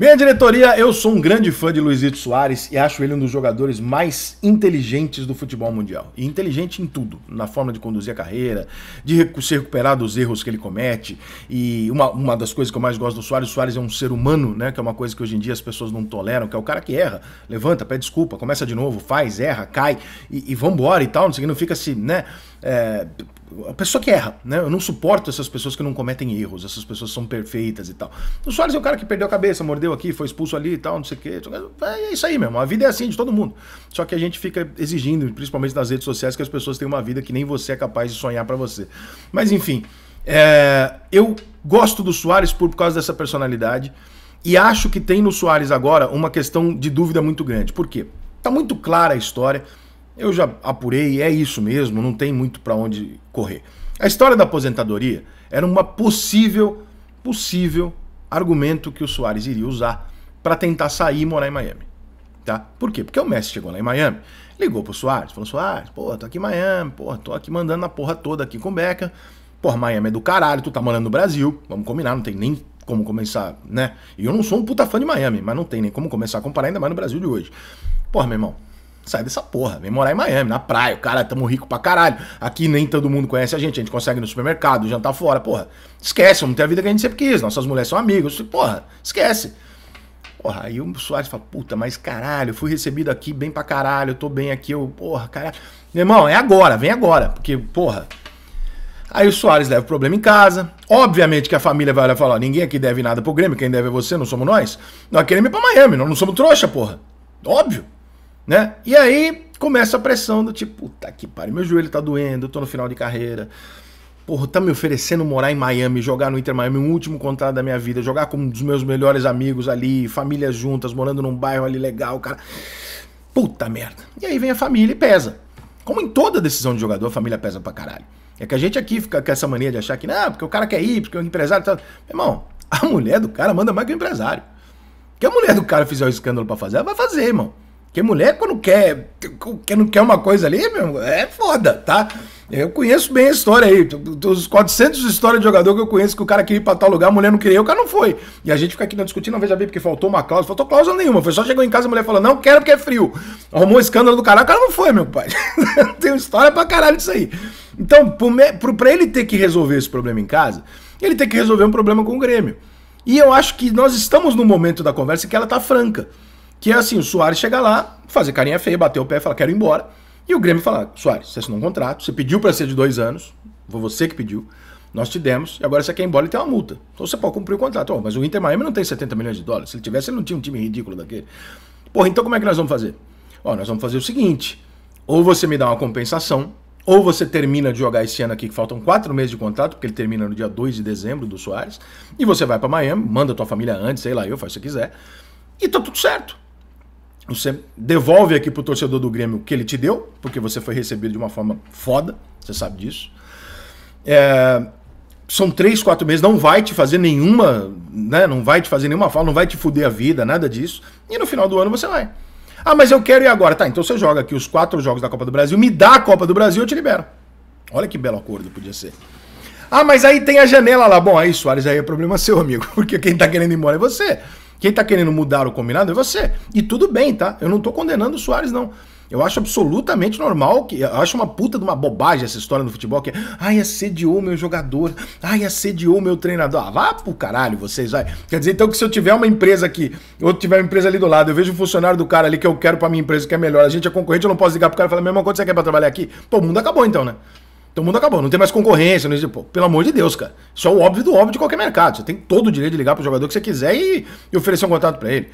Minha diretoria, eu sou um grande fã de Luizito Soares e acho ele um dos jogadores mais inteligentes do futebol mundial. E inteligente em tudo, na forma de conduzir a carreira, de se recuperar dos erros que ele comete. E uma, uma das coisas que eu mais gosto do Soares, o Soares é um ser humano, né? Que é uma coisa que hoje em dia as pessoas não toleram, que é o cara que erra, levanta, pede desculpa, começa de novo, faz, erra, cai e, e vambora e tal. Não significa se, né? É, a pessoa que erra, né? Eu não suporto essas pessoas que não cometem erros, essas pessoas são perfeitas e tal. O Soares é o cara que perdeu a cabeça, mordeu aqui, foi expulso ali e tal, não sei o quê. É isso aí mesmo, a vida é assim de todo mundo. Só que a gente fica exigindo, principalmente nas redes sociais, que as pessoas tenham uma vida que nem você é capaz de sonhar para você. Mas enfim, é... eu gosto do Soares por causa dessa personalidade e acho que tem no Soares agora uma questão de dúvida muito grande. Por quê? Tá muito clara a história eu já apurei, é isso mesmo, não tem muito para onde correr. A história da aposentadoria era uma possível, possível argumento que o Soares iria usar para tentar sair e morar em Miami. Tá? Por quê? Porque o Messi chegou lá em Miami, ligou pro Soares, falou: Soares, pô, tô aqui em Miami, pô, tô aqui mandando a porra toda aqui com o Beca. Porra, Miami é do caralho, tu tá morando no Brasil, vamos combinar, não tem nem como começar, né? E eu não sou um puta fã de Miami, mas não tem nem como começar a comparar ainda mais no Brasil de hoje. Porra, meu irmão, Sai dessa porra, vem morar em Miami, na praia. O cara, tamo rico pra caralho. Aqui nem todo mundo conhece a gente, a gente consegue ir no supermercado, jantar fora, porra. Esquece, vamos ter a vida que a gente sempre quis. Nossas mulheres são amigas, porra, esquece. Porra, aí o Soares fala, puta, mas caralho, fui recebido aqui bem pra caralho, eu tô bem aqui, eu, porra, caralho. Meu irmão, é agora, vem agora, porque, porra. Aí o Soares leva o problema em casa. Obviamente que a família vai lá falar: ninguém aqui deve nada pro Grêmio, quem deve é você, não somos nós. Nós queremos ir pra Miami, nós não somos trouxa, porra. Óbvio né? E aí começa a pressão do tipo, puta que pariu, meu joelho tá doendo, eu tô no final de carreira. Porra, tá me oferecendo morar em Miami, jogar no Inter Miami, o um último contrato da minha vida, jogar com um dos meus melhores amigos ali, famílias juntas, morando num bairro ali legal, cara. Puta merda. E aí vem a família e pesa. Como em toda decisão de jogador, a família pesa pra caralho. É que a gente aqui fica com essa mania de achar que, não, porque o cara quer ir, porque o empresário tá. Meu irmão, a mulher do cara manda mais que o empresário. Que a mulher do cara fizer o escândalo para fazer, ela vai fazer, irmão. Porque mulher, quando quer, quando quer uma coisa ali, é foda, tá? Eu conheço bem a história aí. Dos 400 histórias de jogador que eu conheço, que o cara queria ir pra tal lugar, a mulher não queria, o cara não foi. E a gente fica aqui não né, discutindo, não veja bem, porque faltou uma cláusula. Faltou cláusula nenhuma. Foi só chegou em casa a mulher falou, não quero porque é frio. Arrumou um escândalo do caralho, o cara não foi, meu pai. Tem história pra caralho disso aí. Então, pra ele ter que resolver esse problema em casa, ele tem que resolver um problema com o Grêmio. E eu acho que nós estamos num momento da conversa que ela tá franca. Que é assim, o Soares chega lá, fazer carinha feia, bater o pé, falar, quero ir embora. E o Grêmio fala, Soares, você assinou um contrato, você pediu para ser de dois anos, foi você que pediu, nós te demos, e agora você quer ir embora e tem uma multa. Então você pode cumprir o contrato. Oh, mas o Inter Miami não tem 70 milhões de dólares. Se ele tivesse, ele não tinha um time ridículo daquele. Porra, então como é que nós vamos fazer? Ó, oh, nós vamos fazer o seguinte, ou você me dá uma compensação, ou você termina de jogar esse ano aqui, que faltam quatro meses de contrato, porque ele termina no dia 2 de dezembro do Soares, e você vai para Miami, manda tua família antes, sei lá, eu faço o que quiser, e tá tudo certo. Você devolve aqui pro torcedor do Grêmio o que ele te deu, porque você foi recebido de uma forma foda, você sabe disso. É, são três, quatro meses, não vai te fazer nenhuma, né? Não vai te fazer nenhuma falta, não vai te fuder a vida, nada disso. E no final do ano você vai. Ah, mas eu quero ir agora. Tá, então você joga aqui os quatro jogos da Copa do Brasil, me dá a Copa do Brasil, eu te libero. Olha que belo acordo podia ser. Ah, mas aí tem a janela lá. Bom, aí, Soares, aí é problema seu, amigo, porque quem tá querendo ir embora é você. Quem está querendo mudar o combinado é você. E tudo bem, tá? Eu não estou condenando o Soares, não. Eu acho absolutamente normal que. Eu acho uma puta de uma bobagem essa história do futebol que é. Ai, assediou meu jogador. Ai, assediou meu treinador. Ah, vá pro caralho vocês, vai. Quer dizer, então, que se eu tiver uma empresa aqui, ou tiver uma empresa ali do lado, eu vejo um funcionário do cara ali que eu quero pra minha empresa que é melhor, a gente é concorrente, eu não posso ligar pro cara e falar a mesma coisa que você quer pra trabalhar aqui? Pô, o mundo acabou então, né? Então o mundo acabou, não tem mais concorrência, não existe, pô, pelo amor de Deus, cara. Isso é o óbvio do óbvio de qualquer mercado. Você tem todo o direito de ligar pro jogador que você quiser e, e oferecer um contrato para ele.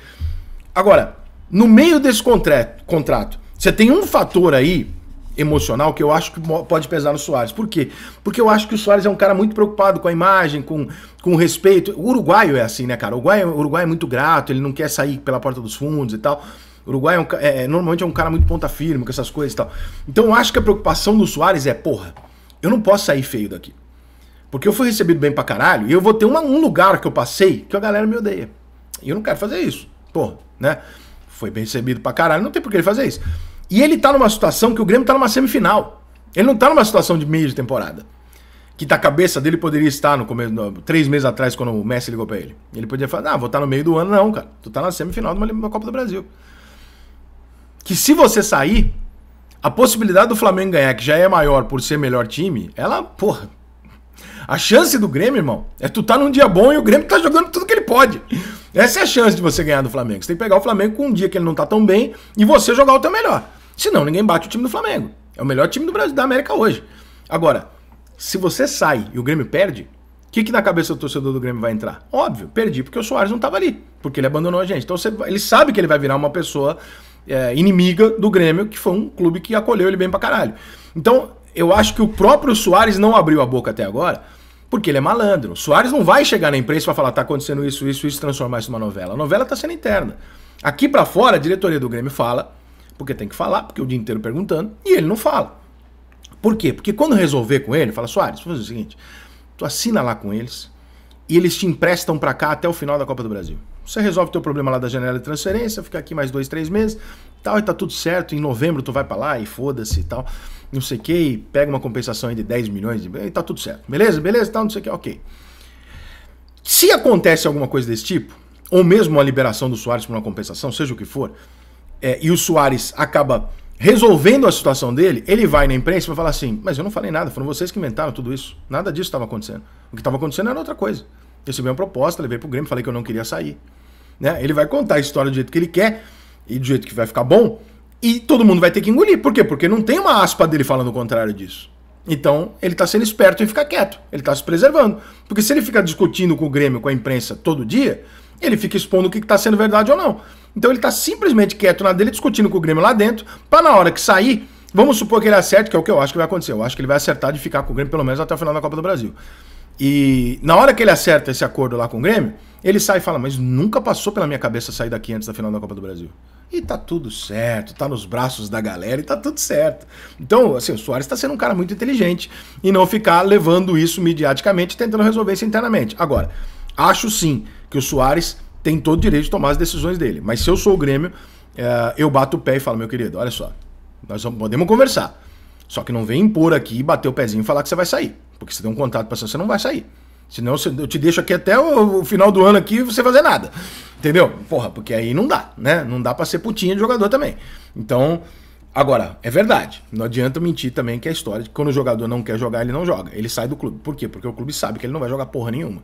Agora, no meio desse contrato, contrato, você tem um fator aí emocional que eu acho que pode pesar no Soares. Por quê? Porque eu acho que o Soares é um cara muito preocupado com a imagem, com, com o respeito. O uruguaio é assim, né, cara? O uruguaio, o uruguaio é muito grato, ele não quer sair pela porta dos fundos e tal. Uruguai é, um, é, é, normalmente é um cara muito ponta firme com essas coisas e tal. Então eu acho que a preocupação do Soares é, porra, eu não posso sair feio daqui. Porque eu fui recebido bem pra caralho e eu vou ter uma, um lugar que eu passei que a galera me odeia. E eu não quero fazer isso. Porra, né? Foi bem recebido pra caralho, não tem por que ele fazer isso. E ele tá numa situação que o Grêmio tá numa semifinal. Ele não tá numa situação de meio de temporada. Que da cabeça dele poderia estar no começo, no, três meses atrás, quando o Messi ligou pra ele. Ele podia falar, ah, vou estar tá no meio do ano, não, cara. Tu tá na semifinal de uma Copa do Brasil que se você sair, a possibilidade do Flamengo ganhar, que já é maior por ser melhor time, ela, porra. A chance do Grêmio, irmão, é tu tá num dia bom e o Grêmio tá jogando tudo que ele pode. Essa é a chance de você ganhar do Flamengo. Você tem que pegar o Flamengo com um dia que ele não tá tão bem e você jogar o teu melhor. Senão ninguém bate o time do Flamengo. É o melhor time do Brasil, da América hoje. Agora, se você sai e o Grêmio perde, o que, que na cabeça do torcedor do Grêmio vai entrar? Óbvio, perdi porque o Soares não tava ali, porque ele abandonou a gente. Então você, ele sabe que ele vai virar uma pessoa é, inimiga do Grêmio, que foi um clube que acolheu ele bem pra caralho. Então, eu acho que o próprio Soares não abriu a boca até agora, porque ele é malandro. O Soares não vai chegar na imprensa para falar, tá acontecendo isso, isso, isso, transformar isso numa novela. A novela tá sendo interna. Aqui para fora, a diretoria do Grêmio fala, porque tem que falar, porque o dia inteiro perguntando, e ele não fala. Por quê? Porque quando resolver com ele, fala, Soares, vou fazer o seguinte, tu assina lá com eles, e eles te emprestam para cá até o final da Copa do Brasil. Você resolve teu problema lá da janela de transferência, fica aqui mais dois, três meses, tal, e tá tudo certo. Em novembro tu vai para lá e foda-se e tal, não sei o que, e pega uma compensação aí de 10 milhões e tá tudo certo. Beleza? Beleza? Tal, não sei o que, ok. Se acontece alguma coisa desse tipo, ou mesmo a liberação do Soares por uma compensação, seja o que for, é, e o Soares acaba resolvendo a situação dele, ele vai na imprensa e vai falar assim: Mas eu não falei nada, foram vocês que inventaram tudo isso. Nada disso estava acontecendo. O que estava acontecendo era outra coisa. Recebi uma proposta, levei pro Grêmio, falei que eu não queria sair. Né? Ele vai contar a história do jeito que ele quer e do jeito que vai ficar bom. E todo mundo vai ter que engolir. Por quê? Porque não tem uma aspa dele falando o contrário disso. Então, ele está sendo esperto em ficar quieto. Ele está se preservando. Porque se ele fica discutindo com o Grêmio, com a imprensa todo dia, ele fica expondo o que está sendo verdade ou não. Então, ele está simplesmente quieto na dele, discutindo com o Grêmio lá dentro, para na hora que sair, vamos supor que ele acerte, que é o que eu acho que vai acontecer. Eu acho que ele vai acertar de ficar com o Grêmio pelo menos até o final da Copa do Brasil. E na hora que ele acerta esse acordo lá com o Grêmio, ele sai e fala: Mas nunca passou pela minha cabeça sair daqui antes da final da Copa do Brasil. E tá tudo certo, tá nos braços da galera e tá tudo certo. Então, assim, o Soares tá sendo um cara muito inteligente e não ficar levando isso midiaticamente tentando resolver isso internamente. Agora, acho sim que o Soares tem todo o direito de tomar as decisões dele. Mas se eu sou o Grêmio, eh, eu bato o pé e falo: Meu querido, olha só, nós podemos conversar. Só que não vem impor aqui, bater o pezinho e falar que você vai sair. Porque se tem um contrato para sair, você não vai sair. Senão eu te deixo aqui até o final do ano aqui você fazer nada. Entendeu? Porra, porque aí não dá, né? Não dá para ser putinha de jogador também. Então, agora, é verdade. Não adianta mentir também que é a história de que quando o jogador não quer jogar, ele não joga. Ele sai do clube. Por quê? Porque o clube sabe que ele não vai jogar porra nenhuma.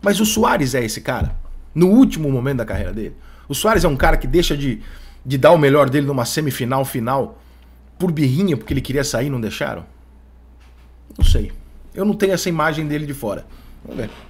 Mas o Soares é esse cara. No último momento da carreira dele. O Soares é um cara que deixa de, de dar o melhor dele numa semifinal, final, por birrinha, porque ele queria sair e não deixaram? Não sei. Eu não tenho essa imagem dele de fora. Vamos ver.